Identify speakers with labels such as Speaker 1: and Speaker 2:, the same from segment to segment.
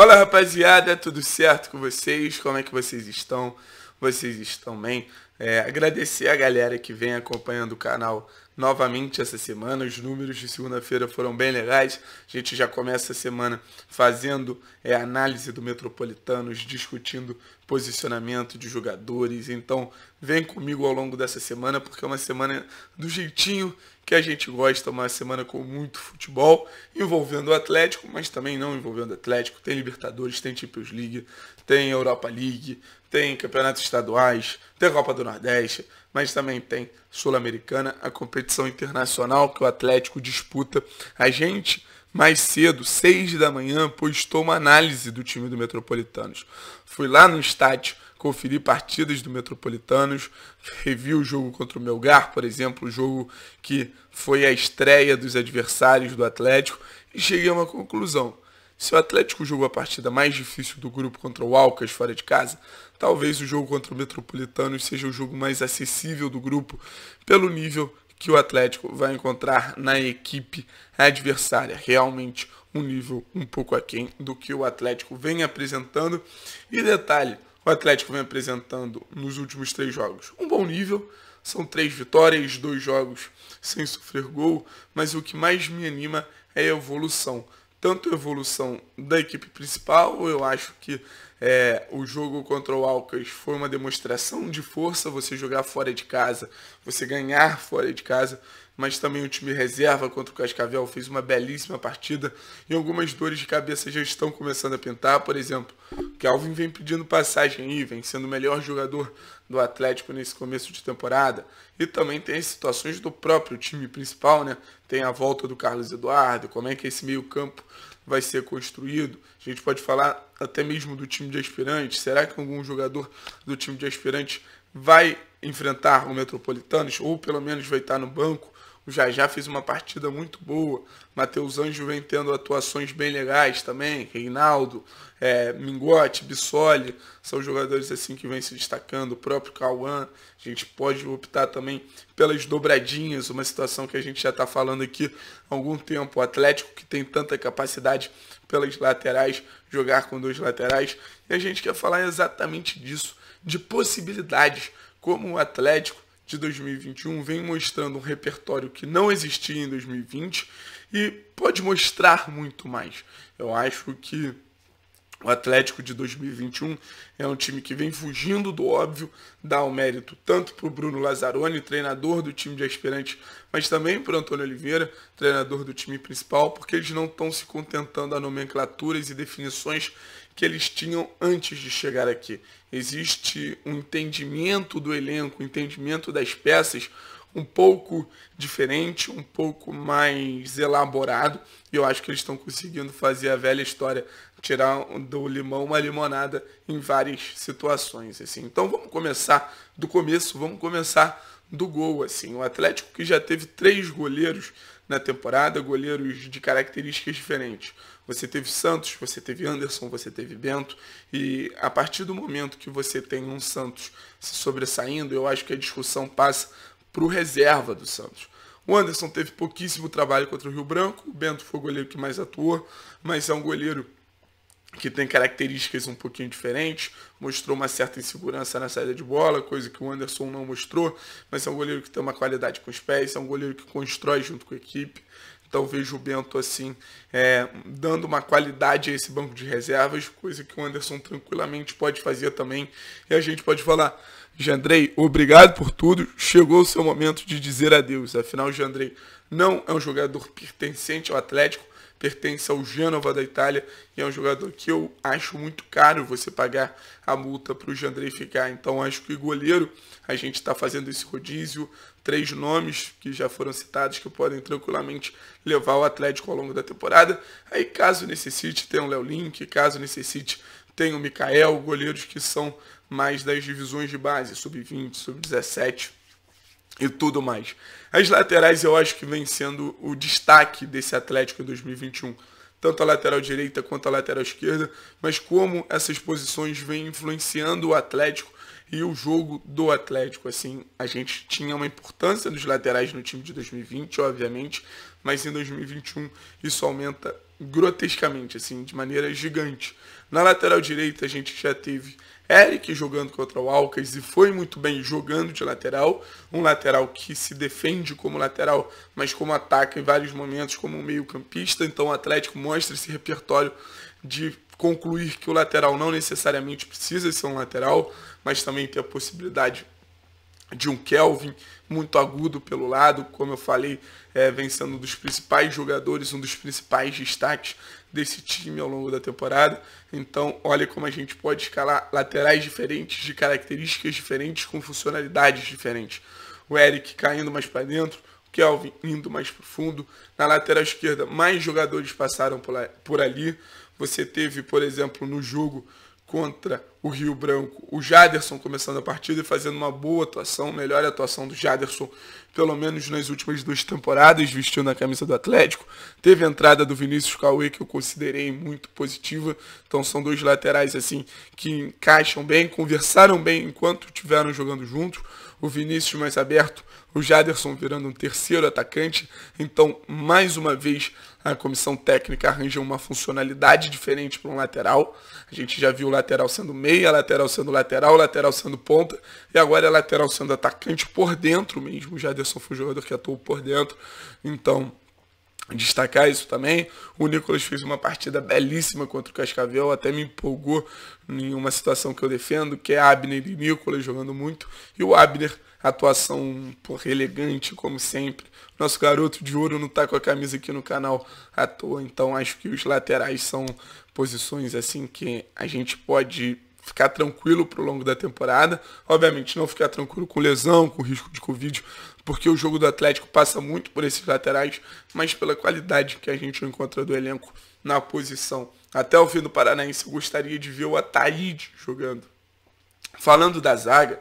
Speaker 1: Fala rapaziada, tudo certo com vocês? Como é que vocês estão? Vocês estão bem? É, agradecer a galera que vem acompanhando o canal novamente essa semana. Os números de segunda-feira foram bem legais. A gente já começa a semana fazendo é, análise do Metropolitanos, discutindo posicionamento de jogadores. Então, vem comigo ao longo dessa semana, porque é uma semana do jeitinho que a gente gosta, uma semana com muito futebol, envolvendo o Atlético, mas também não envolvendo o Atlético. Tem Libertadores, tem Champions League, tem Europa League, tem campeonatos estaduais, tem Copa do Nordeste, mas também tem Sul-Americana, a competição internacional que o Atlético disputa. A gente, mais cedo, 6 da manhã, postou uma análise do time do Metropolitanos. Fui lá no estádio conferi partidas do Metropolitanos, revi o jogo contra o Melgar, por exemplo, o jogo que foi a estreia dos adversários do Atlético, e cheguei a uma conclusão. Se o Atlético jogou a partida mais difícil do grupo contra o Alcas fora de casa, talvez o jogo contra o Metropolitano seja o jogo mais acessível do grupo pelo nível que o Atlético vai encontrar na equipe adversária. Realmente um nível um pouco aquém do que o Atlético vem apresentando. E detalhe, o Atlético vem apresentando nos últimos três jogos um bom nível, são três vitórias, dois jogos sem sofrer gol, mas o que mais me anima é a evolução tanto a evolução da equipe principal, eu acho que é, o jogo contra o Alcas foi uma demonstração de força, você jogar fora de casa, você ganhar fora de casa mas também o time reserva contra o Cascavel fez uma belíssima partida e algumas dores de cabeça já estão começando a pintar. Por exemplo, Calvin vem pedindo passagem aí, vem sendo o melhor jogador do Atlético nesse começo de temporada. E também tem as situações do próprio time principal, né? Tem a volta do Carlos Eduardo, como é que esse meio-campo vai ser construído. A gente pode falar até mesmo do time de aspirantes. Será que algum jogador do time de aspirantes vai enfrentar o Metropolitanos ou pelo menos vai estar no banco? já já fez uma partida muito boa. Matheus Anjo vem tendo atuações bem legais também. Reinaldo, é, Mingote, Bissoli, são jogadores assim que vêm se destacando. O próprio Cauã. A gente pode optar também pelas dobradinhas, uma situação que a gente já está falando aqui há algum tempo. O Atlético que tem tanta capacidade pelas laterais, jogar com dois laterais. E a gente quer falar exatamente disso, de possibilidades, como o Atlético de 2021 vem mostrando um repertório que não existia em 2020 e pode mostrar muito mais. Eu acho que o Atlético de 2021 é um time que vem fugindo do óbvio, dá o um mérito tanto para o Bruno Lazzaroni, treinador do time de aspirantes, mas também para o Antônio Oliveira, treinador do time principal, porque eles não estão se contentando a nomenclaturas e definições que eles tinham antes de chegar aqui. Existe um entendimento do elenco, um entendimento das peças um pouco diferente, um pouco mais elaborado. E eu acho que eles estão conseguindo fazer a velha história, tirar do limão uma limonada em várias situações. assim. Então vamos começar do começo, vamos começar do gol. assim. O Atlético que já teve três goleiros na temporada, goleiros de características diferentes. Você teve Santos, você teve Anderson, você teve Bento. E a partir do momento que você tem um Santos se sobressaindo, eu acho que a discussão passa para o reserva do Santos. O Anderson teve pouquíssimo trabalho contra o Rio Branco, o Bento foi o goleiro que mais atuou, mas é um goleiro que tem características um pouquinho diferentes, mostrou uma certa insegurança na saída de bola, coisa que o Anderson não mostrou, mas é um goleiro que tem uma qualidade com os pés, é um goleiro que constrói junto com a equipe, então vejo o Bento assim, é, dando uma qualidade a esse banco de reservas, coisa que o Anderson tranquilamente pode fazer também. E a gente pode falar, Jandrei, obrigado por tudo. Chegou o seu momento de dizer adeus. Afinal, Jandrei não é um jogador pertencente ao Atlético, pertence ao Gênova da Itália e é um jogador que eu acho muito caro você pagar a multa para o Jandrei ficar. Então acho que goleiro, a gente está fazendo esse rodízio, três nomes que já foram citados que podem tranquilamente levar o Atlético ao longo da temporada. Aí caso necessite, tem o Léo Link, caso necessite, tem o Mikael, goleiros que são mais das divisões de base, sub-20, sub-17 e tudo mais. As laterais eu acho que vem sendo o destaque desse Atlético em 2021 tanto a lateral direita quanto a lateral esquerda, mas como essas posições vêm influenciando o Atlético e o jogo do Atlético. Assim, a gente tinha uma importância dos laterais no time de 2020, obviamente, mas em 2021 isso aumenta grotescamente, assim, de maneira gigante. Na lateral direita a gente já teve Eric jogando contra o Alcas e foi muito bem jogando de lateral, um lateral que se defende como lateral, mas como ataca em vários momentos como meio-campista, então o Atlético mostra esse repertório de concluir que o lateral não necessariamente precisa ser um lateral, mas também tem a possibilidade de um Kelvin muito agudo pelo lado, como eu falei, é, vem sendo um dos principais jogadores, um dos principais destaques desse time ao longo da temporada. Então, olha como a gente pode escalar laterais diferentes, de características diferentes, com funcionalidades diferentes. O Eric caindo mais para dentro, o Kelvin indo mais para fundo. Na lateral esquerda, mais jogadores passaram por ali. Você teve, por exemplo, no jogo contra o Rio Branco, o Jaderson começando a partida e fazendo uma boa atuação, melhor atuação do Jaderson, pelo menos nas últimas duas temporadas, vestiu na camisa do Atlético. Teve a entrada do Vinícius Cauê, que eu considerei muito positiva. Então são dois laterais assim que encaixam bem, conversaram bem enquanto estiveram jogando juntos. O Vinícius mais aberto, o Jaderson virando um terceiro atacante. Então, mais uma vez, a comissão técnica arranja uma funcionalidade diferente para um lateral. A gente já viu o lateral sendo meia, lateral sendo lateral, lateral sendo ponta, e agora é lateral sendo atacante por dentro mesmo. O Jaderson foi um jogador que atuou por dentro. Então, destacar isso também. O Nicolas fez uma partida belíssima contra o Cascavel, até me empolgou em uma situação que eu defendo, que é Abner e Nicolas jogando muito. E o Abner atuação porra, elegante, como sempre. Nosso garoto de ouro não está com a camisa aqui no canal à toa, então acho que os laterais são posições assim que a gente pode ficar tranquilo pro longo da temporada. Obviamente não ficar tranquilo com lesão, com risco de Covid, porque o jogo do Atlético passa muito por esses laterais, mas pela qualidade que a gente encontra do elenco na posição. Até o fim do Paranaense eu gostaria de ver o Ataíde jogando. Falando da zaga,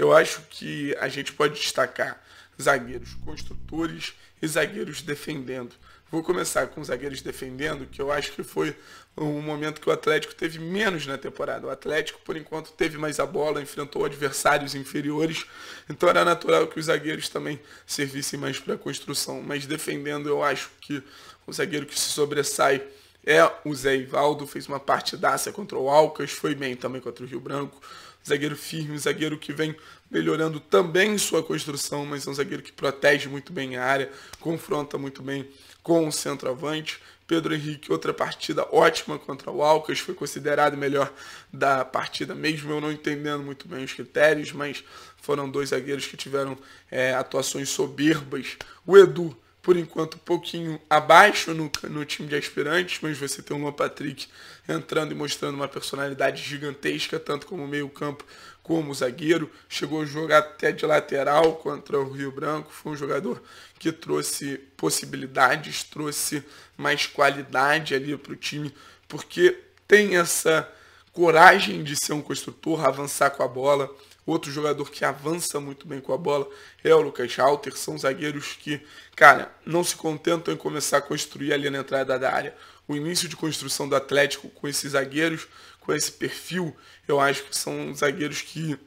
Speaker 1: eu acho que a gente pode destacar zagueiros construtores e zagueiros defendendo. Vou começar com os zagueiros defendendo, que eu acho que foi um momento que o Atlético teve menos na temporada. O Atlético, por enquanto, teve mais a bola, enfrentou adversários inferiores, então era natural que os zagueiros também servissem mais para a construção. Mas defendendo, eu acho que o zagueiro que se sobressai é o Zé Ivaldo, fez uma partidaça contra o Alcas, foi bem também contra o Rio Branco zagueiro firme, zagueiro que vem melhorando também sua construção, mas é um zagueiro que protege muito bem a área, confronta muito bem com o centroavante. Pedro Henrique, outra partida ótima contra o Alcas, foi considerado melhor da partida, mesmo eu não entendendo muito bem os critérios, mas foram dois zagueiros que tiveram é, atuações soberbas. O Edu por enquanto, um pouquinho abaixo no, no time de aspirantes, mas você tem o Luan Patrick entrando e mostrando uma personalidade gigantesca, tanto como meio-campo como zagueiro. Chegou a jogar até de lateral contra o Rio Branco. Foi um jogador que trouxe possibilidades, trouxe mais qualidade ali para o time, porque tem essa coragem de ser um construtor, avançar com a bola, Outro jogador que avança muito bem com a bola é o Lucas Halter. São zagueiros que, cara, não se contentam em começar a construir ali na entrada da área. O início de construção do Atlético com esses zagueiros, com esse perfil, eu acho que são zagueiros que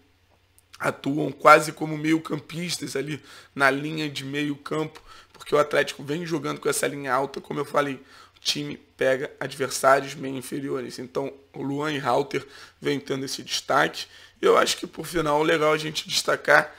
Speaker 1: atuam quase como meio-campistas ali na linha de meio-campo, porque o Atlético vem jogando com essa linha alta, como eu falei, o time pega adversários meio inferiores. Então, o Luan e Halter vem tendo esse destaque eu acho que por final legal a gente destacar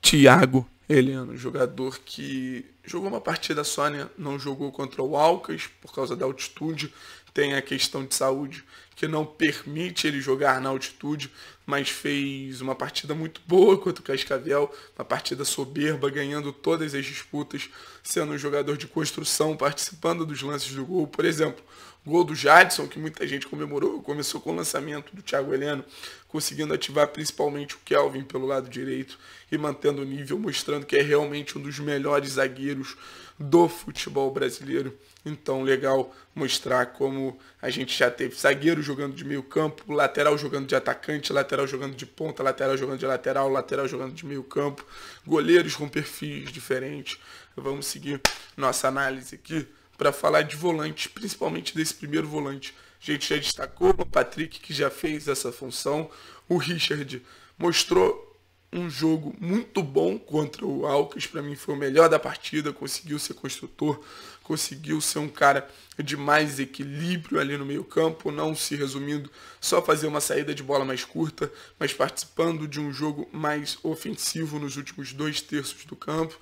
Speaker 1: Thiago Heleno, jogador que jogou uma partida só, né? não jogou contra o Alcas por causa da altitude, tem a questão de saúde que não permite ele jogar na altitude, mas fez uma partida muito boa contra o Cascavel, uma partida soberba, ganhando todas as disputas, sendo um jogador de construção, participando dos lances do gol. Por exemplo, gol do Jadson, que muita gente comemorou, começou com o lançamento do Thiago Heleno, conseguindo ativar principalmente o Kelvin pelo lado direito e mantendo o nível, mostrando que é realmente um dos melhores zagueiros do futebol brasileiro. Então, legal mostrar como a gente já teve zagueiro jogando de meio campo, lateral jogando de atacante, lateral jogando de ponta, lateral jogando de lateral, lateral jogando de meio campo, goleiros com perfis diferentes. Vamos seguir nossa análise aqui para falar de volante, principalmente desse primeiro volante. A gente já destacou o Patrick, que já fez essa função. O Richard mostrou um jogo muito bom contra o Alckmin. Para mim foi o melhor da partida. Conseguiu ser construtor, conseguiu ser um cara de mais equilíbrio ali no meio campo, não se resumindo só fazer uma saída de bola mais curta, mas participando de um jogo mais ofensivo nos últimos dois terços do campo.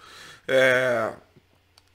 Speaker 1: É...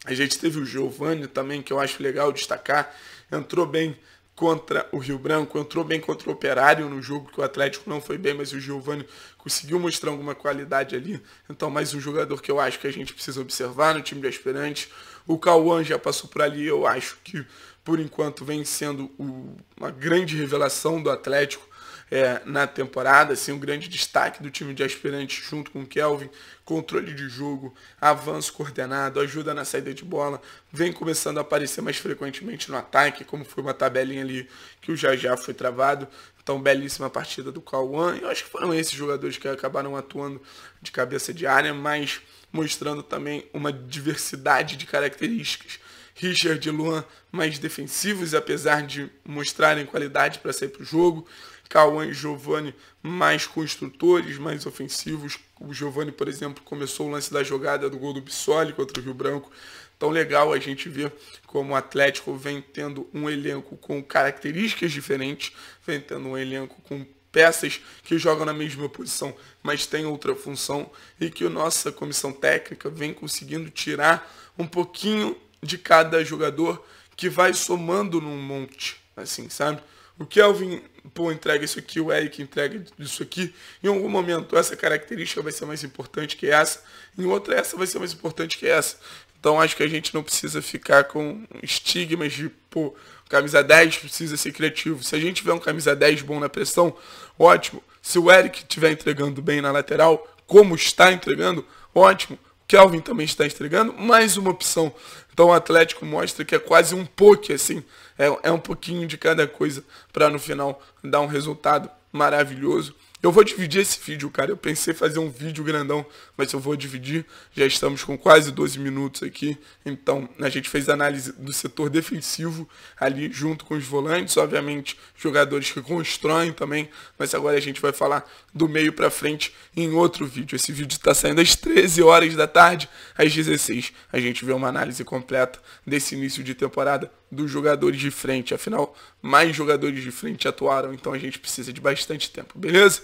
Speaker 1: A gente teve o Giovani também, que eu acho legal destacar. Entrou bem contra o Rio Branco, entrou bem contra o Operário no jogo, que o Atlético não foi bem, mas o Giovani conseguiu mostrar alguma qualidade ali. Então, mais um jogador que eu acho que a gente precisa observar no time de aspirante. O Cauã já passou por ali, eu acho que por enquanto vem sendo o, uma grande revelação do Atlético é, na temporada. Assim, um grande destaque do time de aspirantes junto com o Kelvin. Controle de jogo, avanço coordenado, ajuda na saída de bola. Vem começando a aparecer mais frequentemente no ataque, como foi uma tabelinha ali que o Jajá foi travado. Então, belíssima partida do Cauã. Eu acho que foram esses jogadores que acabaram atuando de cabeça de área, mas mostrando também uma diversidade de características Richard e Luan mais defensivos, apesar de mostrarem qualidade para sair para o jogo. Cauã e Giovani mais construtores, mais ofensivos. O Giovani, por exemplo, começou o lance da jogada do gol do Bissoli contra o Rio Branco. Então legal a gente ver como o Atlético vem tendo um elenco com características diferentes, vem tendo um elenco com peças que jogam na mesma posição, mas têm outra função e que a nossa comissão técnica vem conseguindo tirar um pouquinho de cada jogador que vai somando num monte, assim, sabe? O Kelvin pô, entrega isso aqui, o Eric entrega isso aqui. Em algum momento essa característica vai ser mais importante que essa, em outra essa vai ser mais importante que essa. Então acho que a gente não precisa ficar com estigmas de, pô, camisa 10 precisa ser criativo. Se a gente tiver um camisa 10 bom na pressão, ótimo. Se o Eric estiver entregando bem na lateral, como está entregando, ótimo. Kelvin também está entregando, mais uma opção. Então o Atlético mostra que é quase um pouco assim, é, é um pouquinho de cada coisa para no final dar um resultado maravilhoso eu vou dividir esse vídeo, cara. Eu pensei fazer um vídeo grandão, mas eu vou dividir. Já estamos com quase 12 minutos aqui. Então, a gente fez análise do setor defensivo ali junto com os volantes, obviamente, jogadores que constroem também, mas agora a gente vai falar do meio para frente em outro vídeo. Esse vídeo está saindo às 13 horas da tarde, às 16 a gente vê uma análise completa desse início de temporada dos jogadores de frente. Afinal, mais jogadores de frente atuaram, então a gente precisa de bastante tempo, beleza?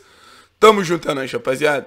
Speaker 1: Tamo junto, é nóis, rapaziada.